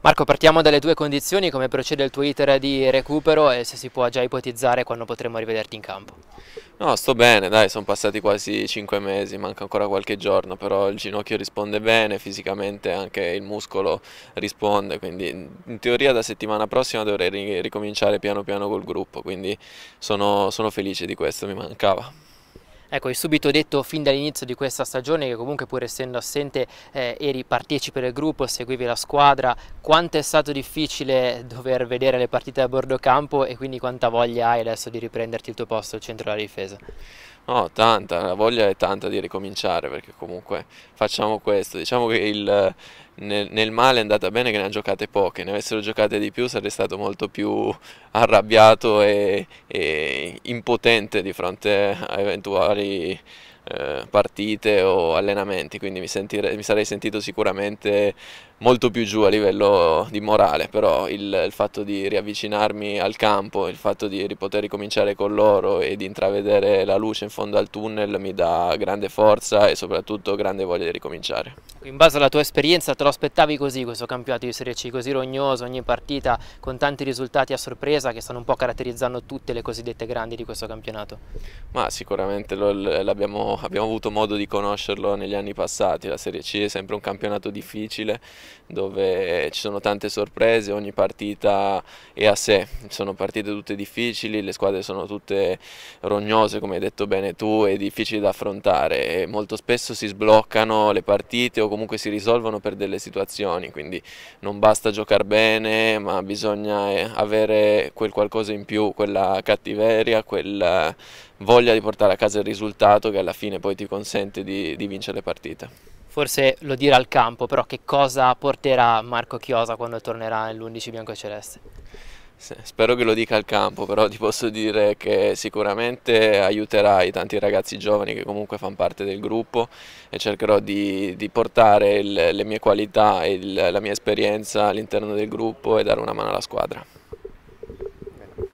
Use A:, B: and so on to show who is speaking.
A: Marco, partiamo dalle tue condizioni, come procede il tuo iter di recupero e se si può già ipotizzare quando potremo rivederti in campo?
B: No, sto bene, dai, sono passati quasi 5 mesi, manca ancora qualche giorno, però il ginocchio risponde bene, fisicamente anche il muscolo risponde, quindi in teoria da settimana prossima dovrei ricominciare piano piano col gruppo, quindi sono, sono felice di questo, mi mancava.
A: Ecco, hai subito detto fin dall'inizio di questa stagione che comunque pur essendo assente eh, eri partecipe del gruppo, seguivi la squadra, quanto è stato difficile dover vedere le partite a bordo campo e quindi quanta voglia hai adesso di riprenderti il tuo posto al centro della difesa?
B: No, tanta, la voglia è tanta di ricominciare perché comunque facciamo questo, diciamo che il nel, nel, male è andata bene che ne ha giocate poche, ne avessero giocate di più sarei stato molto più arrabbiato e, e impotente di fronte a eventuali eh, partite o allenamenti, quindi mi, sentire, mi, sarei sentito sicuramente molto più giù a livello di morale, però il, il fatto di riavvicinarmi al campo, il fatto di poter ricominciare con loro e di intravedere la luce in fondo al tunnel mi dà grande forza e soprattutto grande voglia di ricominciare.
A: In base alla tua esperienza te lo aspettavi così questo campionato di Serie C, così rognoso, ogni partita con tanti risultati a sorpresa che stanno un po' caratterizzando tutte le cosiddette grandi di questo campionato?
B: Ma sicuramente l'abbiamo abbiamo, avuto modo di conoscerlo negli anni passati. La Serie C è sempre un campionato difficile dove ci sono tante sorprese, ogni partita è a sé, sono partite tutte difficili, le squadre sono tutte rognose come hai detto bene tu e difficili da affrontare. E molto spesso si sbloccano le partite o comunque si risolvono per delle situazioni, quindi non basta giocare bene ma bisogna eh, avere quel qualcosa in più, quella cattiveria, quel voglia di portare a casa il risultato che alla fine poi ti consente di, di vincere le partite.
A: Forse lo dirà al campo, però che cosa porterà Marco Chiosa quando tornerà nell'11 biancoceleste?
B: Spero che lo dica al campo, però ti posso dire che sicuramente aiuterà i tanti ragazzi giovani che comunque fanno parte del gruppo e cercherò di, di portare il, le mie qualità e il, la mia esperienza all'interno del gruppo e dare una mano alla squadra.